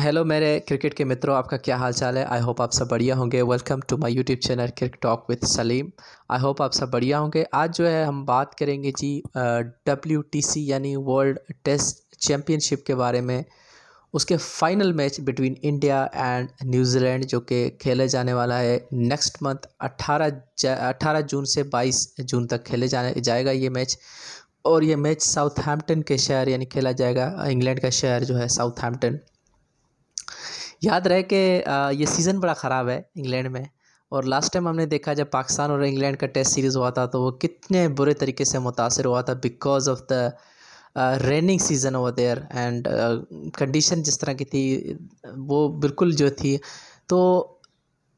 hello मेरे cricket के मित्रों आपका क्या हाल चाल है आई होप आप सब बढ़िया होंगे welcome to my YouTube channel cricket talk with Saleem I hope आप सब बढ़िया होंगे आज जो है हम बात करेंगे जी डब्ल्यू यानी वर्ल्ड टेस्ट चैम्पियनशिप के बारे में उसके final match between India and New Zealand जो कि खेले जाने वाला है नेक्स्ट मंथ अट्ठारह अट्ठारह जून से बाईस जून तक खेले जाने जाएगा ये मैच और ये मैच साउथहैम्पटन के शहर यानी खेला जाएगा इंग्लैंड का शहर जो है साउथहैम्पटन याद रहे कि ये सीज़न बड़ा ख़राब है इंग्लैंड में और लास्ट टाइम हमने देखा जब पाकिस्तान और इंग्लैंड का टेस्ट सीरीज़ हुआ था तो वो कितने बुरे तरीके से मुतासर हुआ था because of the raining season over there and condition जिस तरह की थी वो बिल्कुल जो थी तो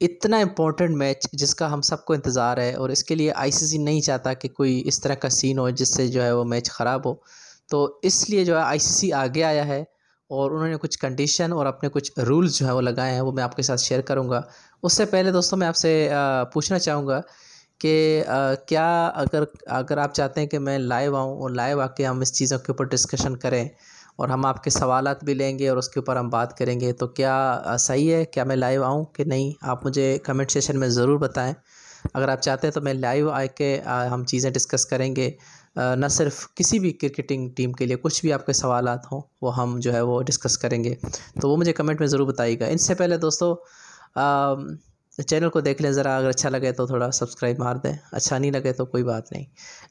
इतना इम्पोर्टेंट मैच जिसका हम सबको इंतज़ार है और इसके लिए आईसीसी नहीं चाहता कि कोई इस तरह का सीन हो जिससे जो है वो मैच ख़राब हो तो इसलिए जो है आईसीसी आगे आया है और उन्होंने कुछ कंडीशन और अपने कुछ रूल्स जो है वो लगाए हैं वो मैं आपके साथ शेयर करूँगा उससे पहले दोस्तों मैं आपसे पूछना चाहूँगा कि क्या अगर अगर आप चाहते हैं कि मैं लाइव आऊँ और लाइव आके हम इस चीज़ों के ऊपर डिस्कशन करें और हम आपके सवाल भी लेंगे और उसके ऊपर हम बात करेंगे तो क्या सही है क्या मैं लाइव आऊँ कि नहीं आप मुझे कमेंट सेशन में ज़रूर बताएँ अगर आप चाहते हैं तो मैं लाइव आके हम चीज़ें डिस्कस करेंगे न सिर्फ किसी भी क्रिकेटिंग टीम के लिए कुछ भी आपके सवाल हों वो हम जो है वो डिस्कस करेंगे तो वो मुझे कमेंट में ज़रूर बताइएगा इनसे पहले दोस्तों चैनल को देख लें ज़रा अगर अच्छा लगे तो थोड़ा सब्सक्राइब मार दें अच्छा नहीं लगे तो कोई बात नहीं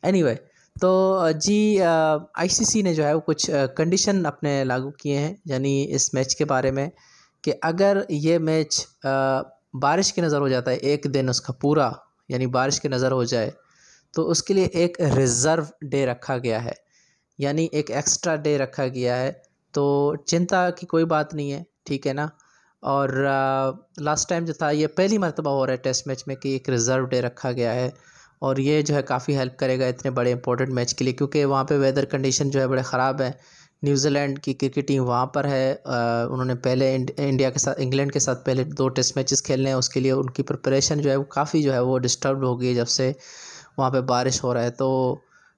एनी anyway, तो जी आईसीसी ने जो है वो कुछ कंडीशन अपने लागू किए हैं यानी इस मैच के बारे में कि अगर ये मैच बारिश की नज़र हो जाता है एक दिन उसका पूरा यानी बारिश की नज़र हो जाए तो उसके लिए एक रिज़र्व डे रखा गया है यानी एक एक्स्ट्रा डे रखा गया है तो चिंता की कोई बात नहीं है ठीक है ना और लास्ट टाइम जो था ये पहली मरतबा हो रहा है टेस्ट मैच में कि एक रिज़र्व डे रखा गया है और ये जो है काफ़ी हेल्प करेगा इतने बड़े इंपॉर्टेंट मैच के लिए क्योंकि वहाँ पे वेदर कंडीशन जो है बड़े ख़राब हैं न्यूजीलैंड की क्रिकेट टीम वहाँ पर है उन्होंने पहले इंडिया के साथ इंग्लैंड के साथ पहले दो टेस्ट मैचेस खेलने हैं उसके लिए उनकी प्रिपरेशन जो है वो काफ़ी जो है वो डिस्टर्ब हो गई है जब से वहाँ पे बारिश हो रहा है तो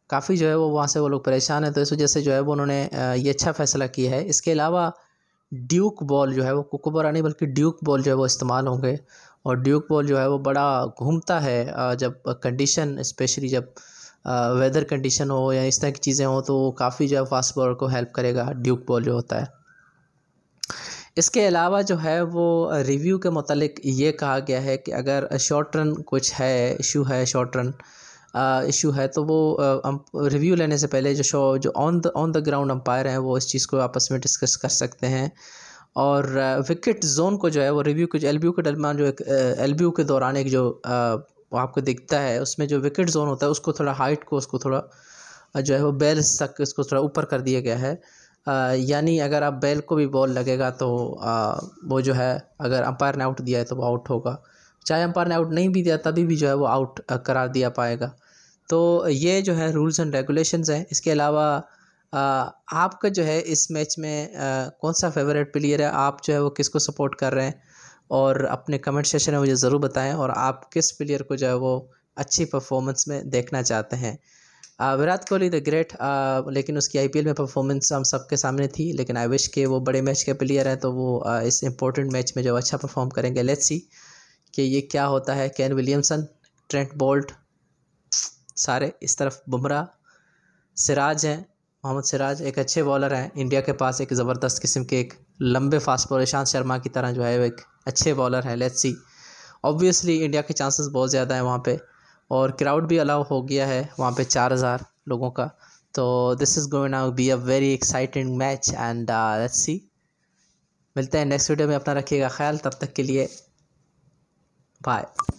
काफ़ी जो है वो वहाँ से वो लोग परेशान हैं तो इस वजह से जो है वो उन्होंने ये अच्छा फैसला किया है इसके अलावा ड्यूक बॉल जो है वो कुकुबरा नहीं बल्कि ड्यूक बॉल जो है वो इस्तेमाल होंगे और ड्यूक बॉल जो है वो बड़ा घूमता है जब कंडीशन स्पेशली जब वेदर कंडीशन हो या इस तरह की चीज़ें हों तो काफ़ी जो है फास्ट बॉलर को हेल्प करेगा ड्यूक बॉल जो होता है इसके अलावा जो है वो रिव्यू के मतलब ये कहा गया है कि अगर शॉर्ट रन कुछ है इशू है शॉर्ट रन इशू है तो वो रिव्यू लेने से पहले जो शो जो on the on the ground umpire हैं वो इस चीज़ को आपस में डिस्कस कर सकते हैं और विकेट जोन को जो है वो रिव्यू कुछ एल के दरमान जो एक एल बी यू के दौरान एक जो आपको दिखता है उसमें जो विकेट जोन होता है उसको थोड़ा हाइट को उसको थोड़ा जो है वो बैल तक उसको थोड़ा ऊपर कर दिया गया है यानी अगर आप बैल को भी बॉल लगेगा तो आ, वो जो है अगर अंपायर ने आउट दिया है तो वो आउट होगा चाहे अंपायर ने आउट नहीं भी दिया तभी भी जो है वो आउट करार दिया पाएगा तो ये जो है रूल्स एंड रेगुलेशंस हैं इसके अलावा आपका जो है इस मैच में आ, कौन सा फेवरेट प्लेयर है आप जो है वो किसको सपोर्ट कर रहे हैं और अपने कमेंट सेशन में मुझे ज़रूर बताएं और आप किस प्लेयर को जो है वो अच्छी परफॉर्मेंस में देखना चाहते हैं विराट कोहली द ग्रेट लेकिन उसकी आईपीएल में परफॉर्मेंस हम सबके सामने थी लेकिन आई विश के वो बड़े मैच के प्लेयर हैं तो वो इस इंपॉर्टेंट मैच में जो अच्छा परफॉर्म करेंगे लेट्स सी कि ये क्या होता है कैन विलियमसन ट्रेंट बोल्ट सारे इस तरफ बुमराह सिराज हैं मोहम्मद सिराज एक अच्छे बॉलर हैं इंडिया के पास एक ज़बरदस्त किस्म के एक लंबे फास्ट बॉलर ईशांत शर्मा की तरह जो है एक अच्छे बॉलर हैं लेट्स सी ऑब्वियसली इंडिया के चांसेस बहुत ज़्यादा हैं वहाँ पे और क्राउड भी अलाउ हो गया है वहाँ पे चार हज़ार लोगों का तो this is going now be a very exciting match and let's see मिलते हैं नेक्स्ट वीडियो में अपना रखिएगा ख्याल तब तक के लिए बाय